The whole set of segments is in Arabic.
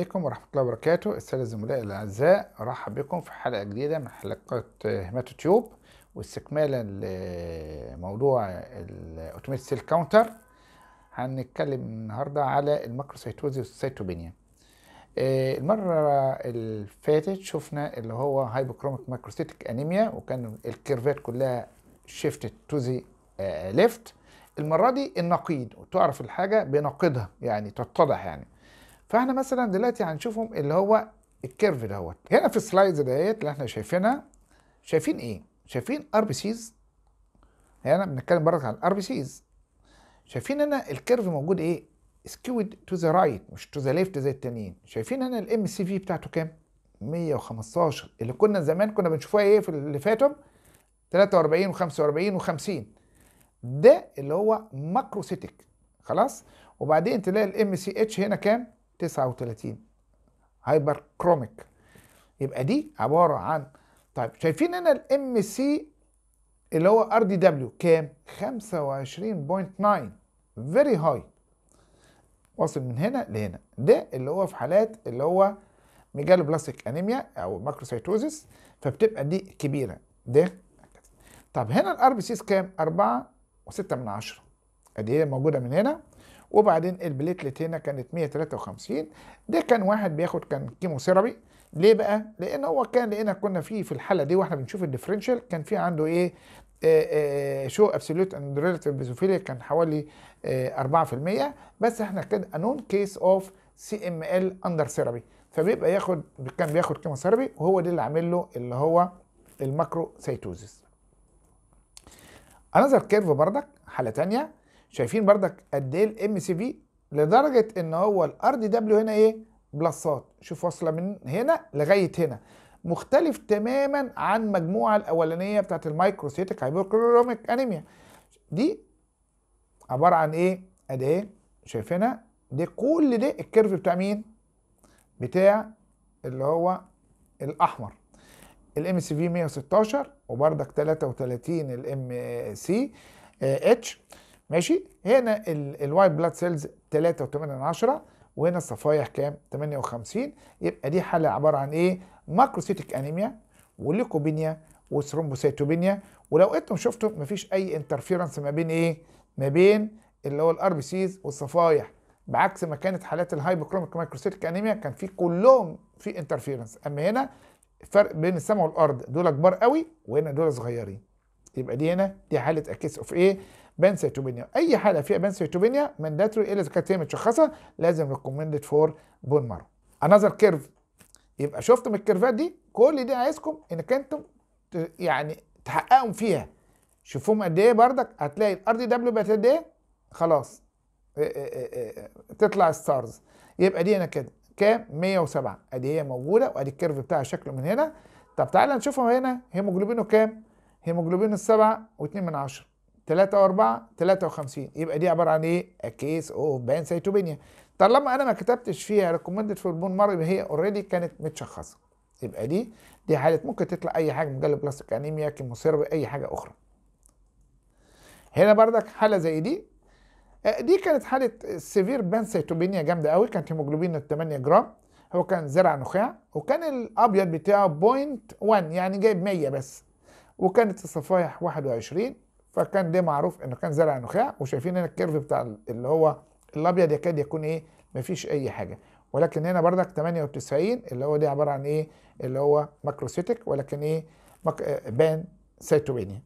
عليكم ورحمة الله وبركاته السادة الزملاء الأعزاء أرحب بكم في حلقة جديدة من حلقات هيماتو تيوب واستكمالا لموضوع الأوتوميت سيل كاونتر هنتكلم النهاردة على الماكروسيتوزي والسيتوبينيا المرة اللي فاتت شفنا اللي هو هايبوكروميك ماكروسيتيك أنيميا وكان الكيرفات كلها شيفت تو ليفت المرة دي النقيض وتعرف الحاجة بنقيضها يعني تتضح يعني فاحنا مثلا دلوقتي هنشوفهم اللي هو الكيرف دوت هنا في السلايدز دهيت اللي احنا شايفينها شايفين ايه شايفين ار بي سيز هنا بنتكلم برضه عن الار بي سيز شايفين هنا الكيرف موجود ايه سكيود تو ذا رايت مش تو ذا ليفت زي التانيين شايفين هنا الام سي في بتاعته كام 115 اللي كنا زمان كنا بنشوفها ايه في اللي فاتوا 43 و45 و50 ده اللي هو ماكروسيتك خلاص وبعدين تلاقي الام سي اتش هنا كام 39 هايبر كروميك يبقى دي عباره عن طيب شايفين هنا الام سي اللي هو ار دي دبليو كام 25.9 فيري هاي واصل من هنا لهنا ده اللي هو في حالات اللي هو ميجالو بلاستيك انيميا او ماكروسايتوزيس فبتبقى دي كبيره ده طب هنا الار بي سيز كام 4.6 ادي هي موجوده من هنا وبعدين البليتلت هنا كانت 153 ده كان واحد بياخد كان كيمو سيرابي ليه بقى؟ لان هو كان لقينا كنا فيه في الحاله دي واحنا بنشوف الديفرنشال كان في عنده ايه؟ آه، آه، شو ابسوليوت اند ريلاتيف بيزوفيليا كان حوالي 4% آه، بس احنا كان انون كيس اوف سي ام ال اندر ثيرابي فبيبقى ياخد كان بياخد كيمو ثيرابي وهو ده اللي عامل له اللي هو الماكرو سيتوزيس. انذر كيرف بردك حاله ثانيه شايفين بردك قد ايه الام سي في لدرجه ان هو الار دي دبليو هنا ايه بلسات شوف واصله من هنا لغايه هنا مختلف تماما عن المجموعه الاولانيه بتاعت المايكروسيتك هايبوكروميك انيميا دي عباره عن ايه ادي ايه شايفينها دي كل ده الكيرف بتاع مين بتاع اللي هو الاحمر الام سي في 116 وبردك 33 الام سي اتش ماشي هنا الوايت بلاد سيلز 3.8 وهنا الصفايح كام 58 يبقى دي حاله عباره عن ايه ماكروسيتيك انيميا وليكوبينيا وثرومبوسيتوبينيا ولو انتم شفتوا مفيش اي انترفيرنس ما بين ايه ما بين اللي هو الار بي سيز والصفايح بعكس ما كانت حالات الهايبوكروميك مايكروسيتيك انيميا كان في كلهم في انترفيرنس اما هنا فرق بين السماء والارض دول كبار قوي وهنا دول صغيرين يبقى دي هنا دي حاله اكيس اوف ايه بنسيتوبينيا اي حاله فيها بنسيتوبينيا مانداتوري الا اذا كانت هي متشخصه لازم ريكومندد فور بون مارو انذر كيرف يبقى شفتم الكيرفات دي كل دي عايزكم انك انتم يعني تحققهم فيها شوفوهم قد ايه بردك هتلاقي الار دي دبليو بقت قد ايه خلاص إيه، إيه، إيه، تطلع الستارز يبقى دي انا كده كام 107 ادي هي موجوده وادي الكيرف بتاعها شكله من هنا طب تعالى نشوفها هنا هيموجلوبينه كام هيموجلوبين واتنين من عشره 3 و4 53 يبقى دي عباره عن ايه؟ كيس اوف بان سيتوبينيا طالما انا ما كتبتش فيها ريكومندد فور بون مارو يبقى هي اوريدي كانت متشخصه يبقى دي دي حاله ممكن تطلع اي حاجه مجلب بلاستيك انيميا كيموثيرابي اي حاجه اخرى هنا بردك حاله زي دي آه، دي كانت حاله سيفير بانسيتوبينيا جامده قوي كانت هيموجلوبين 8 جرام هو كان زرع نخاع وكان الابيض بتاعه بوينت 1 يعني جايب 100 بس وكانت الصفائح 21 فكان ده معروف انه كان زرع نخاع وشايفين هنا الكيرف بتاع اللي هو الابيض يكاد يكون ايه مفيش اي حاجه ولكن هنا بردك 98 اللي هو دي عباره عن ايه اللي هو ماكروسيتك ولكن ايه مك... آه، بان سيتوينيا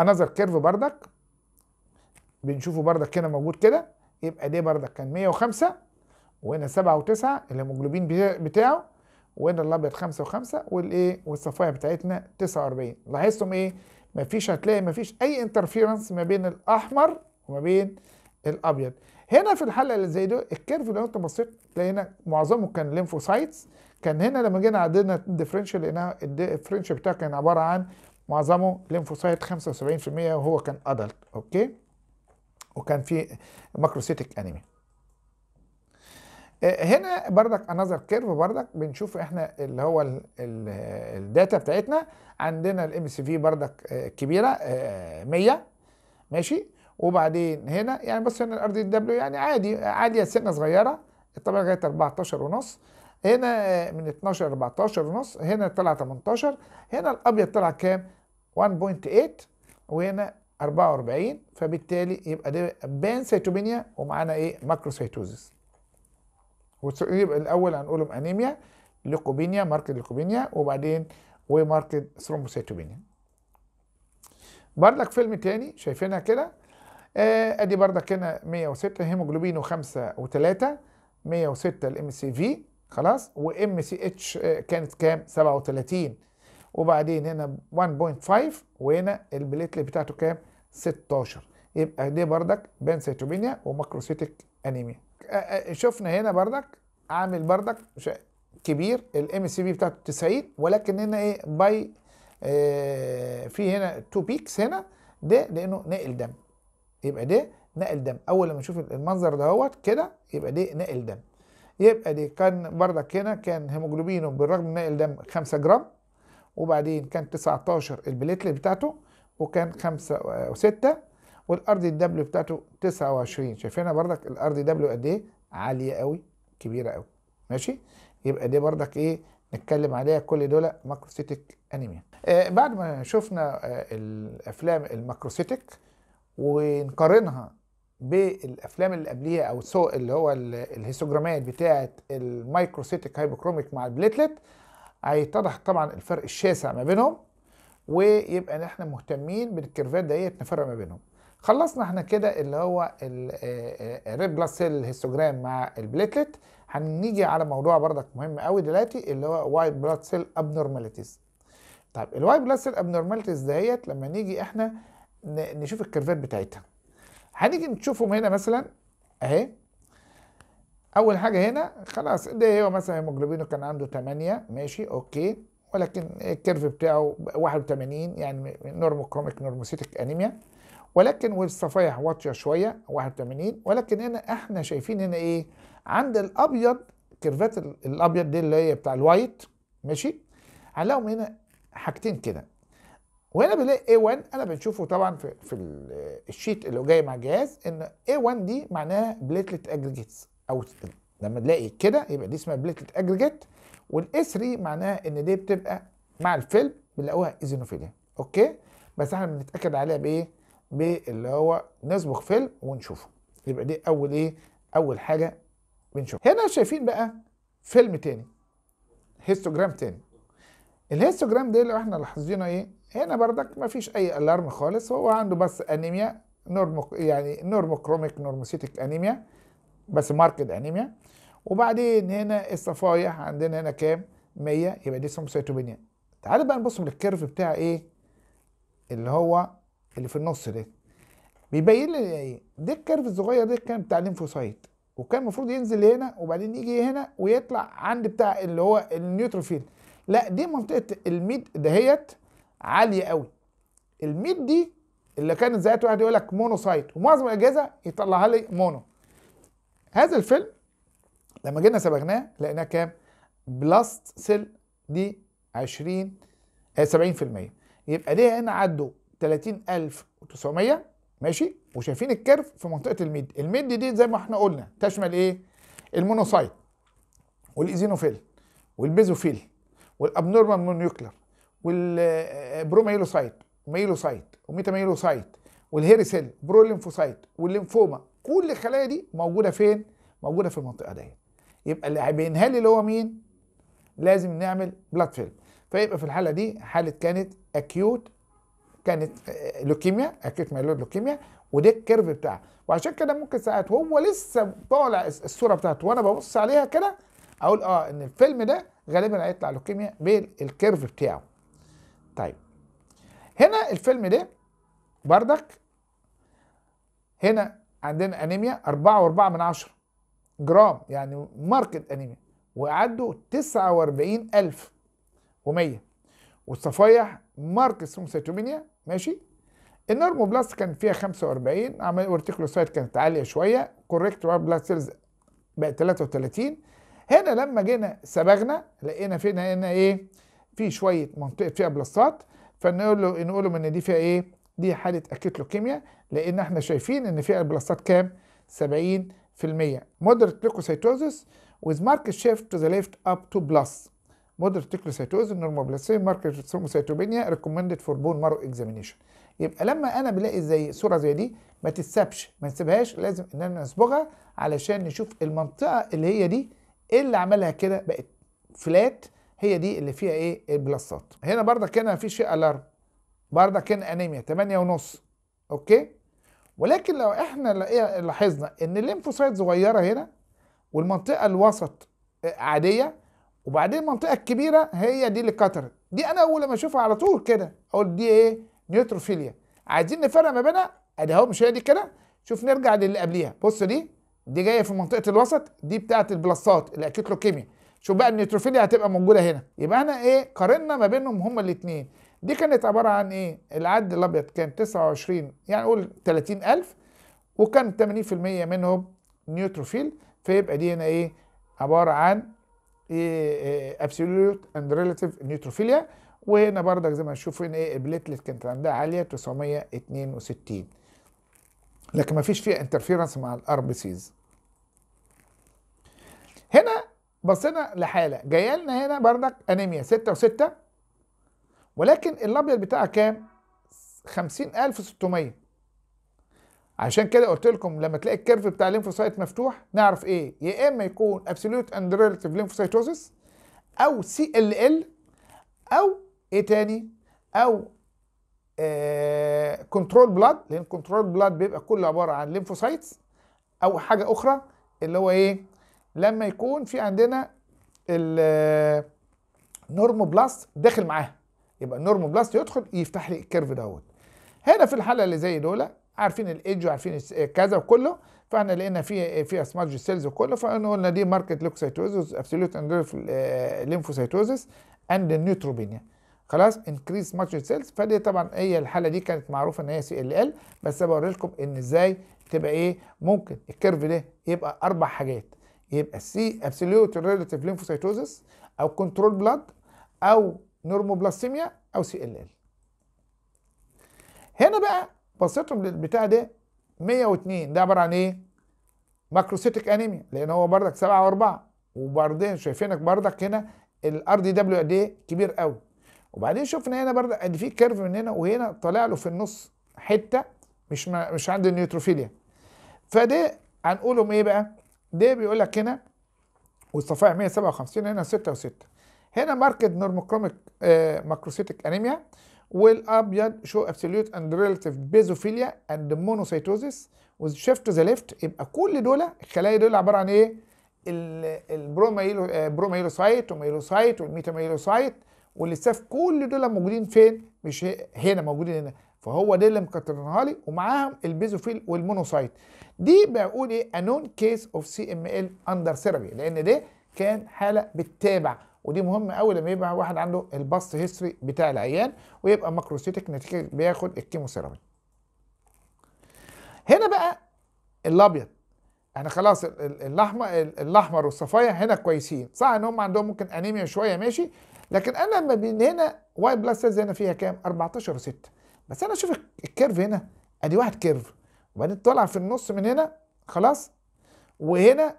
انذر كيرف بردك بنشوفه بردك هنا موجود كده يبقى ده بردك كان 105 وهنا 7 و9 الهيموجلوبين بتاعه وقدر الابيض و5 والايه والصفايه بتاعتنا 49 لاحظتم ايه مفيش هتلاقي مفيش اي انترفيرنس ما بين الاحمر وما بين الابيض هنا في الحلقه اللي زي دي الكيرف لو انت بصيت لقينا معظمه كان ليمفوسايتس كان هنا لما جينا عددنا الديفرنشال لقيناها الديفرنشال بتاعه كان عباره عن معظمه ليمفوسايت 75% وهو كان ادلت اوكي وكان في ماكروسيتك انيميا آه، هنا بردك انذر كيرف بردك بنشوف احنا اللي هو الداتا بتاعتنا عندنا الام سي في بردك آه، كبيره 100 آه، ماشي وبعدين هنا يعني بص هنا الار دي دبليو يعني عادي عادي سنه صغيره الطبيعه لغايه 14 ونص هنا من 12 ل 14 ونص هنا طلع 18 هنا الابيض طلع كام 1.8 وهنا 44 فبالتالي يبقى ده بان سيتوبينيا ومعانا ايه ماكروسيتوزيس يبقى الاول هنقولهم انيميا ليكوبينيا ماركت ليكوبينيا وبعدين وماركت ثرومبوسيتوبينيا بردك فيلم تاني شايفينها كده آه ادي بردك هنا 106 هيموجلوبين و3 106 الام سي في خلاص وام سي اتش كانت كام 37 وبعدين هنا 1.5 وهنا البليتلي بتاعته كام 16 يبقى دي بردك بانسيتوبينيا وماكروسيتك انيميا شفنا هنا بردك عامل بردك كبير الام سي بي بتاعته 90 ولكن هنا ايه باي آه في هنا تو بيكس هنا ده لانه نقل دم يبقى ده نقل دم اول لما نشوف المنظر دهوت كده يبقى ده نقل دم يبقى دي كان بردك هنا كان هيموجلوبينه بالرغم من نقل دم 5 جرام وبعدين كان 19 البليتلت بتاعته وكان 5 و6 آه، والار دبليو بتاعته 29 شايفينها بردك الار دبليو قد ايه عاليه قوي كبيره قوي ماشي يبقى دي بردك ايه نتكلم عليها كل دول ماكروسيتيك انيميا آه بعد ما شفنا آه الافلام الماكروسيتيك ونقارنها بالافلام اللي قبليها او سو اللي هو الهيستوجرامات بتاعه المايكروسيتيك هايبوكروميك مع البليتلت هيتضح طبعا الفرق الشاسع ما بينهم ويبقى ان احنا مهتمين بالكيرفات ديت نفرق ما بينهم خلصنا احنا كده اللي هو الريد بلاد سيل الهيستوجرام مع البليتلت هنيجي على موضوع بردك مهم قوي دلوقتي اللي هو وايت بلاد سيل ابنورماليتيز طيب الوايت بلاد سيل ابنورماليتيز دهيت لما نيجي احنا نشوف الكيرفات بتاعتها هنيجي نشوفهم هنا مثلا اهي اول حاجه هنا خلاص ده هو مثلا هيموجلوبينه كان عنده 8 ماشي اوكي ولكن الكيرف بتاعه 81 يعني نورموكروميك نورموسيتك انيميا ولكن والصفائح واطيه شويه 81 ولكن هنا احنا شايفين هنا ايه عند الابيض كيرفات الابيض دي اللي هي بتاع الوايت ماشي هنلاقيهم هنا حاجتين كده وهنا بنلاقي A1 انا بنشوفه طبعا في, في الشيت اللي جاي مع الجهاز ان A1 دي معناها بليتلت اجريجيتس او لما تلاقي كده يبقى دي اسمها بليتلت اجريجيت a 3 معناها ان دي بتبقى مع الفيلم بنلاقوها ايزينوفيليا اوكي بس احنا بنتاكد عليها بايه؟ باللي هو نصبغ فيلم ونشوفه يبقى دي اول ايه اول حاجه بنشوفها هنا شايفين بقى فيلم تاني هيستوجرام تاني الهيستوجرام ده لو احنا لاحظينه ايه هنا بردك مفيش اي الارم خالص هو عنده بس انيميا نورمو يعني نورموكروميك نورموسيتك انيميا بس ماركت انيميا وبعدين هنا الصفايح عندنا هنا كام 100 يبقى دي سيتوبينيا تعال بقى نبص للكيرف بتاع ايه اللي هو اللي في النص ده بيبين لي ايه ده الكيرف الصغير ده كان بتاع الليمفوسايت وكان المفروض ينزل هنا وبعدين يجي هنا ويطلع عند بتاع اللي هو النيوتروفيل لا دي منطقه الميد دهيت عاليه قوي الميد دي اللي كانت ذات واحد يقول لك مونوسايت ومعظم الاجهزه يطلعها لي مونو هذا الفيلم لما جينا سبقناه لقيناه كام بلاست سيل دي 20 70% آه، يبقى ليه هنا عدوا 30900 ماشي وشايفين الكيرف في منطقه الميد الميد دي زي ما احنا قلنا تشمل ايه المونوسايت والايزينوفيل والبيزوفيل والابنورمال مونيوكلر والبروميلوسايت ميلوسايت وميتاميلوسايت والهيريسيل برولينفوسايت والليمفوما كل الخلايا دي موجوده فين موجوده في المنطقه ديت يبقى اللي هيبينها لي اللي هو مين لازم نعمل بلاد فيلم فيبقى في الحاله دي حاله كانت اكيوت كانت آه، لوكيميا اكيوت مايلود لوكيميا وده الكيرف بتاعها وعشان كده ممكن ساعات هو لسه طالع الصوره بتاعته وانا ببص عليها كده اقول اه ان الفيلم ده غالبا هيطلع لوكيميا بالكيرف بتاعه طيب هنا الفيلم ده بردك هنا عندنا انيميا 4.4 من 10 جرام يعني ماركت انيميا وعدوا 49100 والصفايح مارك سيتومينيا ماشي النورمو النرموبلاست كان فيها 45 عمليه اورتيكولوسايت كانت عاليه شويه كوريكت بلاد سيلز بقت 33 هنا لما جينا صبغنا لقينا فينا هنا ايه في شويه منطقه فيها بلاستات فنقول له نقول له ان دي فيها ايه دي حاله اكيتلوكيميا لان احنا شايفين ان فيها البلاستات كام 70% مودريت ليوكوسايتوزس وذ مارك شيفت تو ذا ليفت اب تو بلس moderate تكلوسيتوز نورموبلاسيم ماركر ثروموسيتوبينيا ريكومندد فور بون مارو اكزامينيشن يبقى لما انا بلاقي زي صوره زي دي ما تتسابش ما نسيبهاش لازم ان انا نصبغها علشان نشوف المنطقه اللي هي دي إيه اللي عملها كده بقت فلات هي دي اللي فيها ايه البلاصات هنا بردك هنا مفيش فيه الارم بردك هنا انيميا 8 ونص اوكي ولكن لو احنا إيه، لاحظنا ان الليمفوسايت صغيره هنا والمنطقه الوسط عاديه وبعدين المنطقه الكبيره هي دي اللي كترت دي انا اول لما اشوفها على طول كده اقول دي ايه نيوتروفيليا عايزين نفرق ما بينها ادي اهو مش هي دي كده شوف نرجع للي قبليها بص دي دي جايه في منطقه الوسط دي بتاعه البلاستات الاكيتروكيميا شوف بقى النيوتروفيليا هتبقى موجوده هنا يبقى احنا ايه قارنا ما بينهم هما الاثنين دي كانت عباره عن ايه العد الابيض كان 29 يعني قول 30000 وكان 80% منهم نيوتروفيل فيبقى دي هنا ايه عباره عن ابسولوت اند ريلاتيف نيوتروفيليا وهنا بردك زي ما هنشوف ان ايه البليتلت كانت عندها عاليه 962 لكن ما فيش فيها انترفيرنس مع الار بي سيز هنا بصينا لحاله جايه لنا هنا بردك انيميا 6 و6 ولكن الابيض بتاعها كام 50600 عشان كده قلت لكم لما تلاقي الكيرف بتاع الليمفوسايت مفتوح نعرف ايه يا اما يكون ابسولوت اند ريلاتيف ليمفوسايتوزس او سي ال ال او ايه تاني او كنترول آه، بلاد لان كنترول بلاد بيبقى كله عباره عن ليمفوسايتس او حاجه اخرى اللي هو ايه لما يكون في عندنا النورموبلاست آه، داخل معاها يبقى النورموبلاست يدخل يفتح لي الكيرف دوت هنا في الحاله اللي زي دول عارفين الايدج وعارفين كذا وكله فاحنا لقينا في في اسمارج سيلز وكله فاحنا قلنا دي ماركت لوكسيتوزس ابسولوت اندورف ليمفوسيتوزس اند نيوتروبينيا خلاص انكريز ماتش سيلز فدي طبعا هي الحاله دي كانت معروفه ان هي سي ال ال بس بوري لكم ان ازاي تبقى ايه ممكن الكيرف ده يبقى اربع حاجات يبقى سي ابسولوت ريلاتيف ليمفوسيتوزس او كنترول بلاد او نورموبلاسيميا او سي ال ال هنا بقى بصيتهم للبتاع ده 102 ده عباره عن ايه؟ ماكروسيتك انيميا لان هو بردك 7 و4 وبعدين شايفينك بردك هنا الار دي دبليو قد ايه؟ كبير قوي وبعدين شفنا هنا بردك قد في كيرف من هنا وهنا طالع له في النص حته مش مش عند النيوتروفيليا فده هنقولهم ايه بقى؟ ده بيقول لك هنا والصفائح 157 هنا 6 و6 هنا ماركت نورموكوميك آه، ماكروسيتك انيميا والابيض شو ابسوليوت اند ريلاتيف بيزوفيليا اند مونوسيتوزيس وشيفت ذا ليفت يبقى كل دول الخلايا دول عباره عن ايه البروميلو بروميلوسايت آه، وميلوسايت والميتاميلوسايت والاستاف كل دول موجودين فين مش هنا موجودين هنا فهو ده اللي مكترينها لي ومعاهم البيزوفيل والمونوسايت دي بقول ايه انون كيس اوف سي ام ال اندر ثيرابي لان ده كان حاله بتتابع ودي مهمه قوي لما يبقى واحد عنده الباست هيستوري بتاع العيان ويبقى ماكروسيتك نتيجه بياخد الكيموثيرابي هنا بقى الابيض احنا يعني خلاص اللحمه الاحمر والصفايا هنا كويسين صح ان هم عندهم ممكن انيميا شويه ماشي لكن انا لما بين هنا وايت بلاد سيلز هنا فيها كام 14 و6 بس انا اشوف الكيرف هنا ادي واحد كيرف وبعدين طالع في النص من هنا خلاص وهنا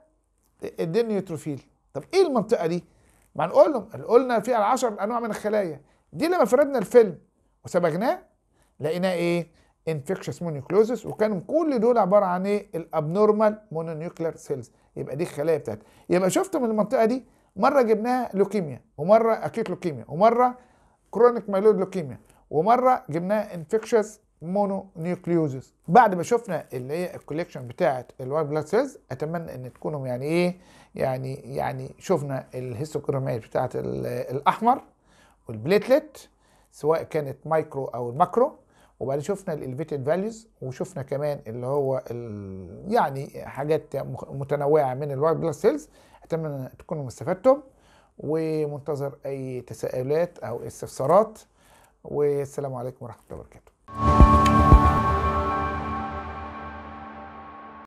نيوتروفيل طب ايه المنطقه دي ما نقول لهم قلنا في 10 انواع من الخلايا دي لما فردنا الفيلم وسبجناه لقيناه ايه انفكشس مونيوكلوزس وكانوا كل دول عباره عن ايه الابنورمال مونونيوكلير سيلز يبقى دي الخلايا بتاعتي يبقى شفتوا من المنطقه دي مره جبناها لوكيميا ومره اكيت لوكيميا ومره كرونيك مايلود لوكيميا ومره جبناها انفكشس مونونيوكليوزز بعد ما شفنا اللي هي الكوليكشن بتاعه الوايت بلاد سيلز اتمنى ان تكونوا يعني ايه يعني يعني شفنا الهيستوكرومات بتاعه الاحمر والبليتلت سواء كانت مايكرو او الماكرو وبعدين شفنا الالفيتد فاليوز وشفنا كمان اللي هو يعني حاجات متنوعه من الوايت بلاد سيلز اتمنى تكونوا استفدتم ومنتظر اي تساؤلات او استفسارات والسلام عليكم ورحمه الله وبركاته